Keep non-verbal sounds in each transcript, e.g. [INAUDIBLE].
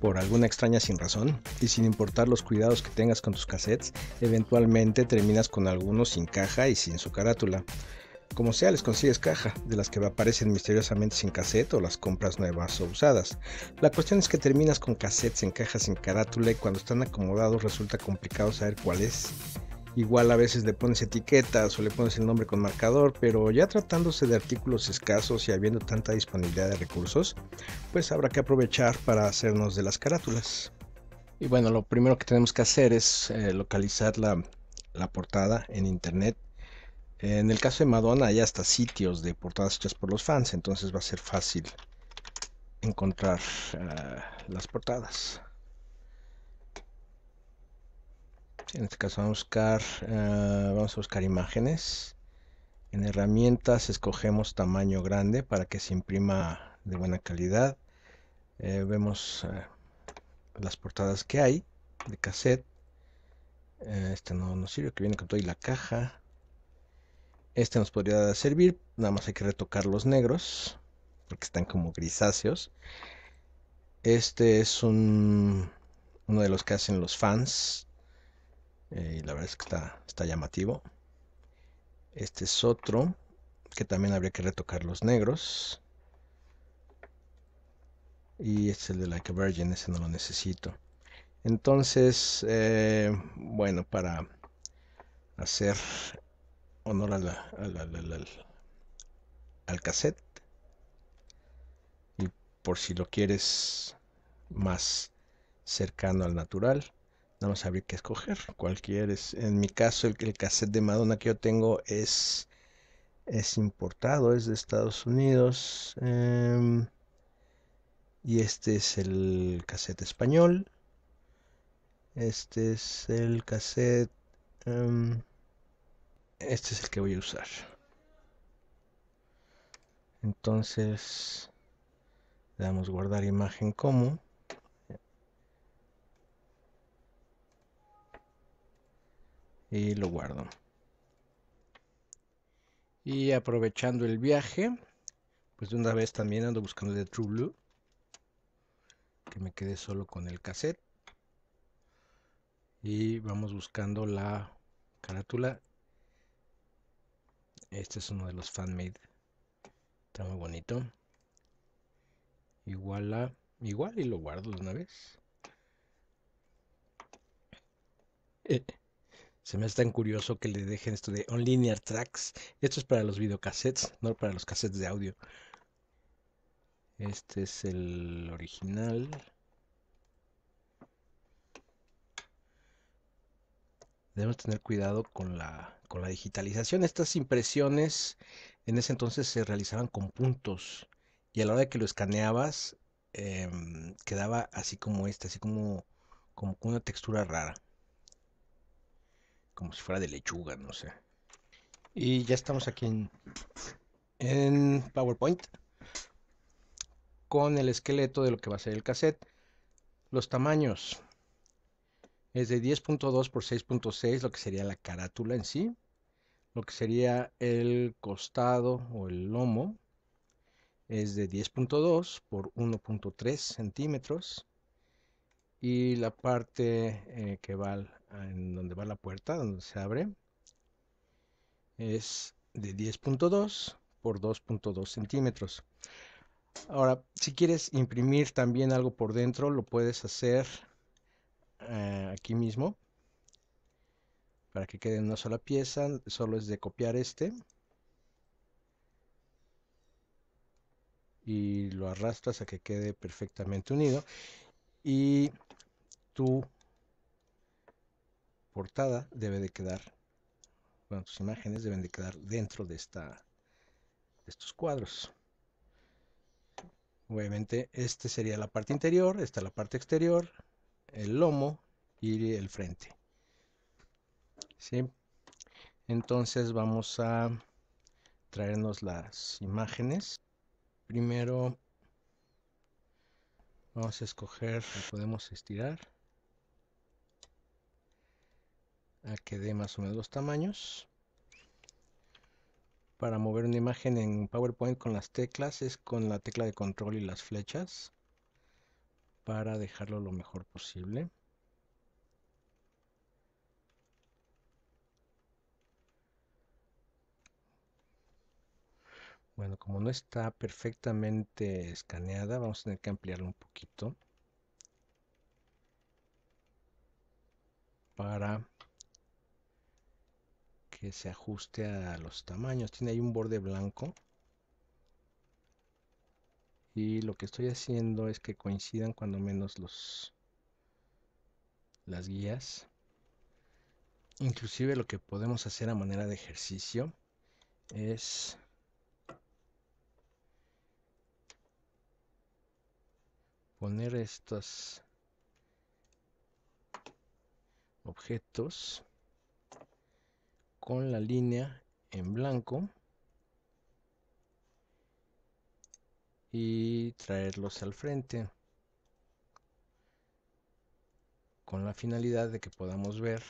por alguna extraña sin razón y sin importar los cuidados que tengas con tus cassettes, eventualmente terminas con algunos sin caja y sin su carátula. Como sea, les consigues caja, de las que aparecen misteriosamente sin cassette o las compras nuevas o usadas. La cuestión es que terminas con cassettes en cajas sin carátula y cuando están acomodados resulta complicado saber cuál es Igual a veces le pones etiquetas o le pones el nombre con marcador, pero ya tratándose de artículos escasos y habiendo tanta disponibilidad de recursos, pues habrá que aprovechar para hacernos de las carátulas. Y bueno, lo primero que tenemos que hacer es eh, localizar la, portada en internet en el caso de Madonna hay hasta sitios de portadas hechas por los fans, entonces va a ser fácil encontrar eh, las portadas. en este caso vamos a buscar eh, vamos a buscar imágenes en herramientas escogemos tamaño grande para que se imprima de buena calidad eh, vemos eh, las portadas que hay de cassette este no nos sirve que viene con todo y la caja este nos podría servir nada más hay que retocar los negros porque están como grisáceos este es un uno de los que hacen los fans eh, y la verdad es que está, llamativo. Este es otro que también habría que retocar los negros. Y este es el de Like a Virgin, ese no lo necesito. Entonces, eh, bueno, para hacer honor al cassette, y por si lo quieres más cercano al natural, no sabría qué escoger. Cualquier es, en mi caso, el, el cassette de Madonna que yo tengo es, es importado, es de Estados Unidos. Em, y este es el cassette español. Este es el cassette. Em, este es el que voy a usar. Entonces, damos guardar imagen como. y lo guardo. Y aprovechando el viaje, pues de una vez también ando buscando de True Blue. Que me quede solo con el cassette. Y vamos buscando la carátula. Este es uno de los fanmade. Está muy bonito. Igual a. Igual y lo guardo de una vez. Eh. [LAUGHS] Se me hace tan curioso que le dejen esto de On Linear Tracks. Esto es para los videocassettes, no para los cassettes de audio. Este es el original. Debemos tener cuidado con la, con la digitalización. Estas impresiones en ese entonces se realizaban con puntos y a la hora de que lo escaneabas em, quedaba así como este, así como, como una textura rara como si fuera de lechuga, no sé. Y ya estamos aquí en, PowerPoint con el esqueleto de lo que va a ser el cassette. Los tamaños es de 10.2 por 6.6, lo que sería la carátula en sí, lo que sería el costado o el lomo es de 10.2 por 1.3 centímetros y la parte eh, que va al, en donde va la puerta, donde se abre, es de 10.2 por 2.2 centímetros. Ahora, si quieres imprimir también algo por dentro, lo puedes hacer eh, aquí mismo para que quede en una sola pieza. Solo es de copiar este y lo arrastras a que quede perfectamente unido. Y tú portada debe de quedar, bueno, tus imágenes deben de quedar dentro de, esta, de estos cuadros. Obviamente, este sería la parte interior, esta la parte exterior, el lomo y el frente. ¿Sí? Entonces vamos a traernos las imágenes. Primero vamos a escoger, podemos estirar a que dé más o menos los tamaños. Para mover una imagen en PowerPoint con las teclas es con la tecla de control y las flechas para dejarlo lo mejor posible. Bueno, como no está perfectamente escaneada, vamos a tener que ampliarlo un poquito para que se ajuste a los tamaños. Tiene ahí un borde blanco. Y lo que estoy haciendo es que coincidan cuando menos los las guías. Inclusive lo que podemos hacer a manera de ejercicio es poner estos objetos con la línea en blanco y traerlos al frente con la finalidad de que podamos ver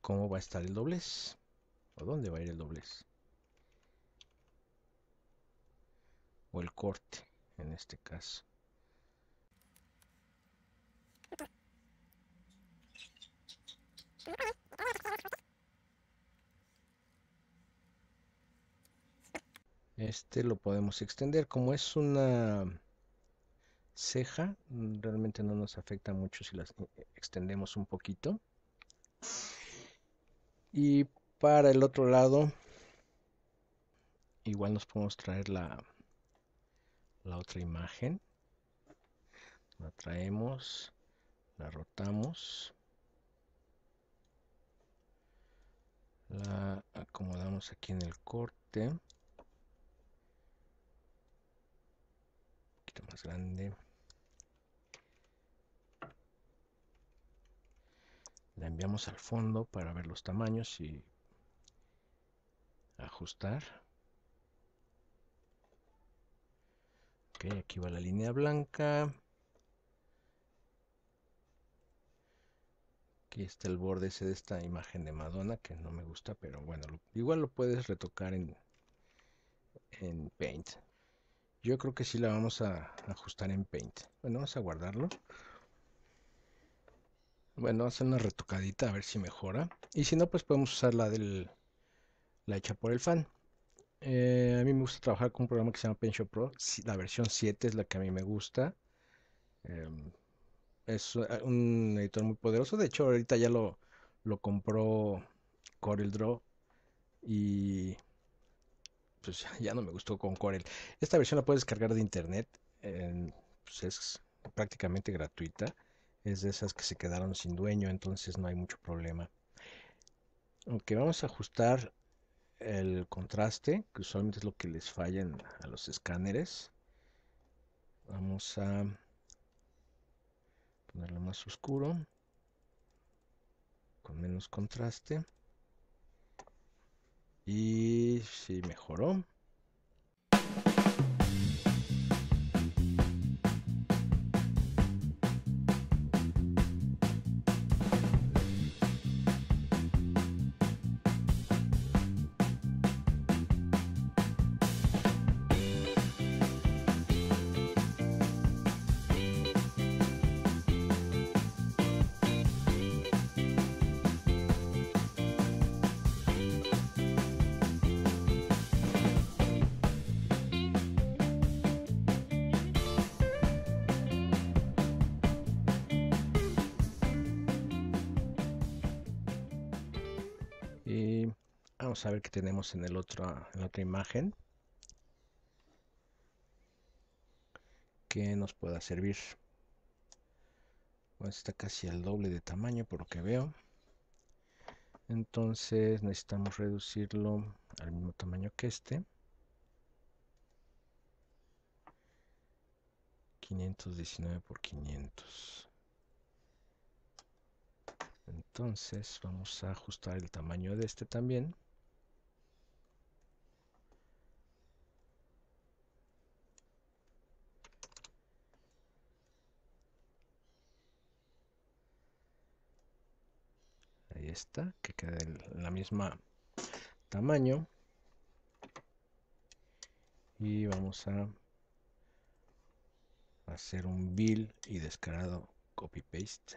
cómo va a estar el doblez o dónde va a ir el doblez o el corte en este caso Este lo podemos extender. Como es una ceja, realmente no nos afecta mucho si las eh, extendemos un poquito. Y para el otro lado, igual nos podemos traer la, la otra imagen. La traemos, la rotamos. la acomodamos aquí en el corte un poquito más grande la enviamos al fondo para ver los tamaños y ajustar ok aquí va la línea blanca Aquí está el borde ese de esta imagen de Madonna que no me gusta, pero bueno, igual lo puedes retocar en, en Paint. Yo creo que sí la vamos a ajustar en Paint. Bueno, vamos a guardarlo. Bueno, hacer una retocadita a ver si mejora. Y si no, pues podemos usar la del la hecha por el fan. Eh, a mí me gusta trabajar con un programa que se llama PaintShop Pro. La versión 7 es la que a mí me gusta. Em, es eh, un editor muy poderoso. De hecho, ahorita ya lo, lo compró CorelDRAW. Y pues ya no me gustó con Corel. Esta versión la puedes descargar de internet. Pues, es prácticamente gratuita. Es de esas que se quedaron sin dueño, entonces no hay mucho problema. Aunque vamos a ajustar el contraste, que usualmente es lo que les falla a los escáneres. Vamos a ponerlo más oscuro con menos contraste y si sí, mejoró Vamos a ver qué tenemos en, el otro, en la otra imagen. Que nos pueda servir. Bueno, está casi al doble de tamaño por lo que veo. Entonces necesitamos reducirlo al mismo tamaño que este. 519 por 500 entonces vamos a ajustar el tamaño de este también que quede la misma tamaño. Y vamos a hacer un bill y descarado copy paste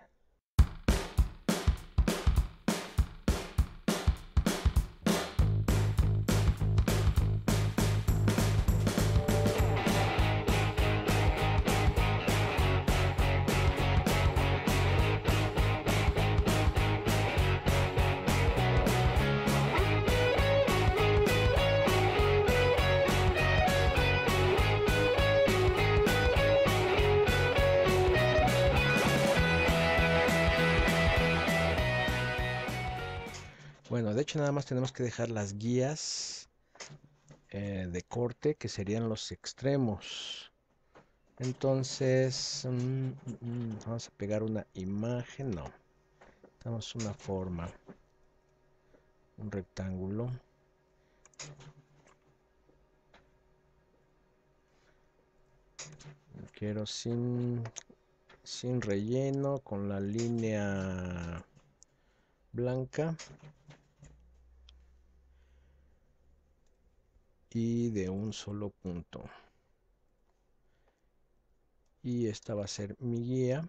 hecho nada más tenemos que dejar las guías eh, de corte que serían los extremos. Entonces, mm, mm, mm, vamos a pegar una imagen, no. Damos una forma, un rectángulo. Quiero sin, sin relleno, con la línea blanca. y de un solo punto y esta va a ser mi guía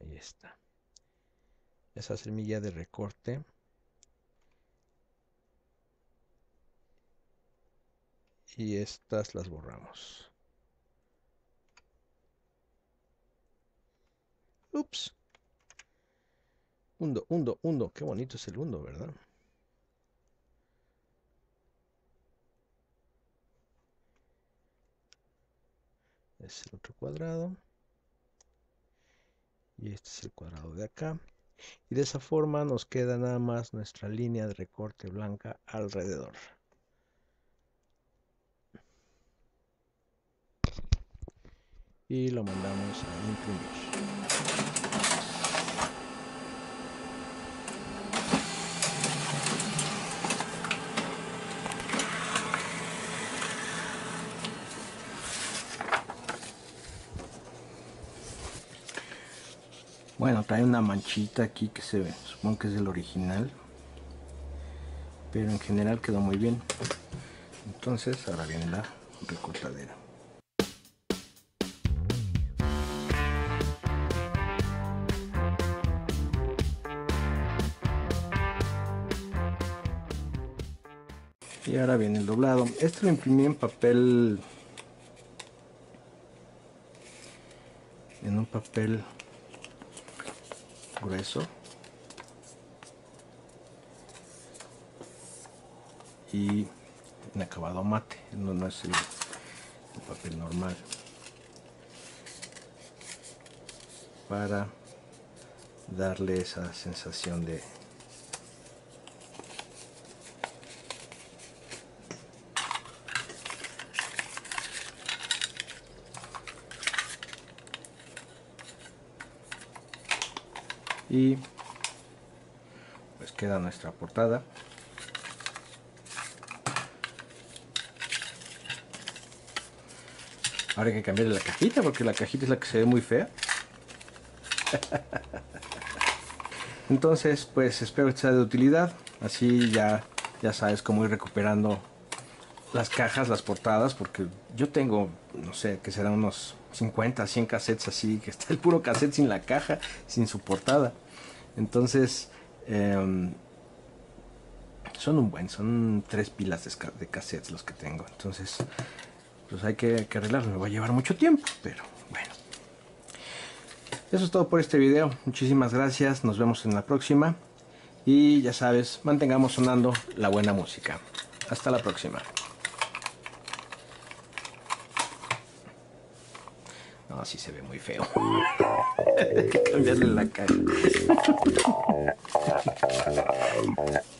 ahí está esa es mi guía de recorte y estas las borramos Oops Hundo, hundo, hundo. Qué bonito es el hundo, ¿verdad? Es el otro cuadrado. Y este es el cuadrado de acá. Y de esa forma nos queda nada más nuestra línea de recorte blanca alrededor. Y lo mandamos a imprimir. Bueno, trae una manchita aquí que se ve, supongo que es el original. Pero en general quedó muy bien. Entonces ahora viene la recortadera. Y ahora viene el doblado. Esto lo imprimí en papel... En un papel grueso y un acabado mate no, no es el papel normal para darle esa sensación de y pues queda nuestra portada ahora hay que cambiar la cajita porque la cajita es la que se ve muy fea [LAUGHS] entonces pues espero que sea de utilidad así ya ya sabes cómo ir recuperando las cajas las portadas porque yo tengo, no sé, que serán unos 50, 100 cassettes así, que está el puro cassette sin la caja, sin su portada. Entonces, em, son un buen, son tres pilas de, cassettes los que tengo. Entonces, pues hay que, que arreglarlo. Me va a llevar mucho tiempo, pero bueno. Eso es todo por este video. Muchísimas gracias. Nos vemos en la próxima. Y ya sabes, mantengamos sonando la buena música. Hasta la próxima. Ah, sí se ve muy feo. [LAUGHS] cambiarle la cara. [LAUGHS]